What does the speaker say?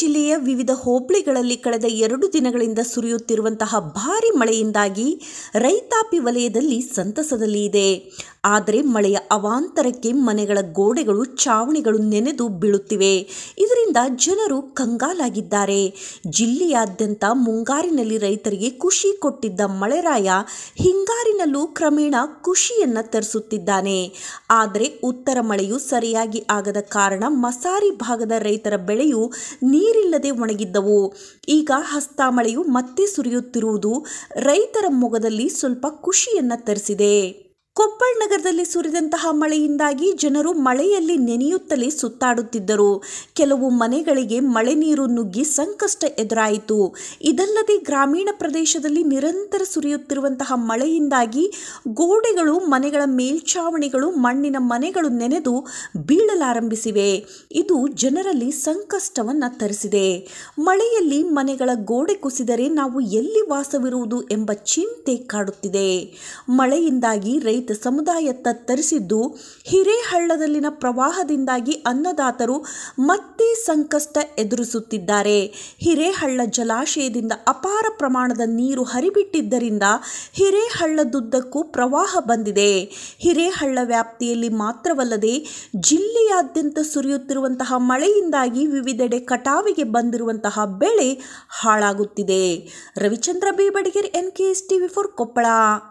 ಜಿಲ್ಲೆಯ ವಿವಿಧ ಹೋಬಳಿಗಳಲ್ಲಿ ಕಳೆದ ಎರಡು ದಿನಗಳಿಂದ ಸುರಿಯುತ್ತಿರುವಂತಹ ಭಾರಿ ಮಳೆಯಿಂದಾಗಿ ರೈತಾಪಿ ವಲಯದಲ್ಲಿ ಸಂತಸದಲ್ಲಿ ಇದೆ ಆದರೆ ಮಳೆಯ ಅವಾಂತರಕ್ಕೆ ಮನೆಗಳ ಗೋಡೆಗಳು ಚಾವಣಿಗಳು ನೆನೆದು ಬೀಳುತ್ತಿವೆ ಇದರಿಂದ ಜನರು ಕಂಗಾಲಾಗಿದ್ದಾರೆ ಜಿಲ್ಲೆಯಾದ್ಯಂತ ಮುಂಗಾರಿನಲ್ಲಿ ರೈತರಿಗೆ ಖುಷಿ ಕೊಟ್ಟಿದ್ದ ಮಳೆರಾಯ ಹಿಂಗಾರಿನಲ್ಲೂ ಕ್ರಮೇಣ ಖುಷಿಯನ್ನು ತರಿಸುತ್ತಿದ್ದಾನೆ ಆದರೆ ಉತ್ತರ ಮಳೆಯು ಸರಿಯಾಗಿ ಆಗದ ಕಾರಣ ಮಸಾರಿ ಭಾಗದ ರೈತರ ಬೆಳೆಯು ನೀರಿಲ್ಲದೆ ಒಣಗಿದ್ದವು ಈಗ ಹಸ್ತ ಮಳೆಯು ಮತ್ತೆ ಸುರಿಯುತ್ತಿರುವುದು ರೈತರ ಮೊಗದಲ್ಲಿ ಸ್ವಲ್ಪ ಖುಷಿಯನ್ನು ತರಿಸಿದೆ ಕೊಪ್ಪಳ ನಗರದಲ್ಲಿ ಸುರಿದಂತಹ ಮಳೆಯಿಂದಾಗಿ ಜನರು ಮಳೆಯಲ್ಲಿ ನೆನೆಯುತ್ತಲೇ ಸುತ್ತಾಡುತ್ತಿದ್ದರು ಕೆಲವು ಮನೆಗಳಿಗೆ ಮಳೆ ನೀರು ನುಗ್ಗಿ ಸಂಕಷ್ಟ ಎದುರಾಯಿತು ಇದಲ್ಲದೆ ಗ್ರಾಮೀಣ ಪ್ರದೇಶದಲ್ಲಿ ನಿರಂತರ ಸುರಿಯುತ್ತಿರುವಂತಹ ಮಳೆಯಿಂದಾಗಿ ಗೋಡೆಗಳು ಮನೆಗಳ ಮೇಲ್ಛಾವಣಿಗಳು ಮಣ್ಣಿನ ಮನೆಗಳು ನೆನೆದು ಬೀಳಲಾರಂಭಿಸಿವೆ ಇದು ಜನರಲ್ಲಿ ಸಂಕಷ್ಟವನ್ನು ತರಿಸಿದೆ ಮಳೆಯಲ್ಲಿ ಮನೆಗಳ ಗೋಡೆ ಕುಸಿದರೆ ನಾವು ಎಲ್ಲಿ ವಾಸವಿರುವುದು ಎಂಬ ಚಿಂತೆ ಕಾಡುತ್ತಿದೆ ಮಳೆಯಿಂದಾಗಿ ರೈತ ದಲಿತ ಸಮುದಾಯತ್ತ ತರಿಸಿದ್ದು ಹಿರೇಹಳ್ಳದಲ್ಲಿನ ಪ್ರವಾಹದಿಂದಾಗಿ ಅನ್ನದಾತರು ಮತ್ತೆ ಸಂಕಷ್ಟ ಎದುರಿಸುತ್ತಿದ್ದಾರೆ ಹಿರೇಹಳ್ಳ ಜಲಾಶಯದಿಂದ ಅಪಾರ ಪ್ರಮಾಣದ ನೀರು ಹರಿಬಿಟ್ಟಿದ್ದರಿಂದ ಹಿರೇಹಳ್ಳದುದ್ದಕ್ಕೂ ಪ್ರವಾಹ ಬಂದಿದೆ ಹಿರೇಹಳ್ಳ ವ್ಯಾಪ್ತಿಯಲ್ಲಿ ಮಾತ್ರವಲ್ಲದೆ ಜಿಲ್ಲೆಯಾದ್ಯಂತ ಸುರಿಯುತ್ತಿರುವಂತಹ ಮಳೆಯಿಂದಾಗಿ ವಿವಿಧೆಡೆ ಕಟಾವಿಗೆ ಬಂದಿರುವಂತಹ ಬೆಳೆ ಹಾಳಾಗುತ್ತಿದೆ Ravichandra Bebadigere N K S TV four Koppal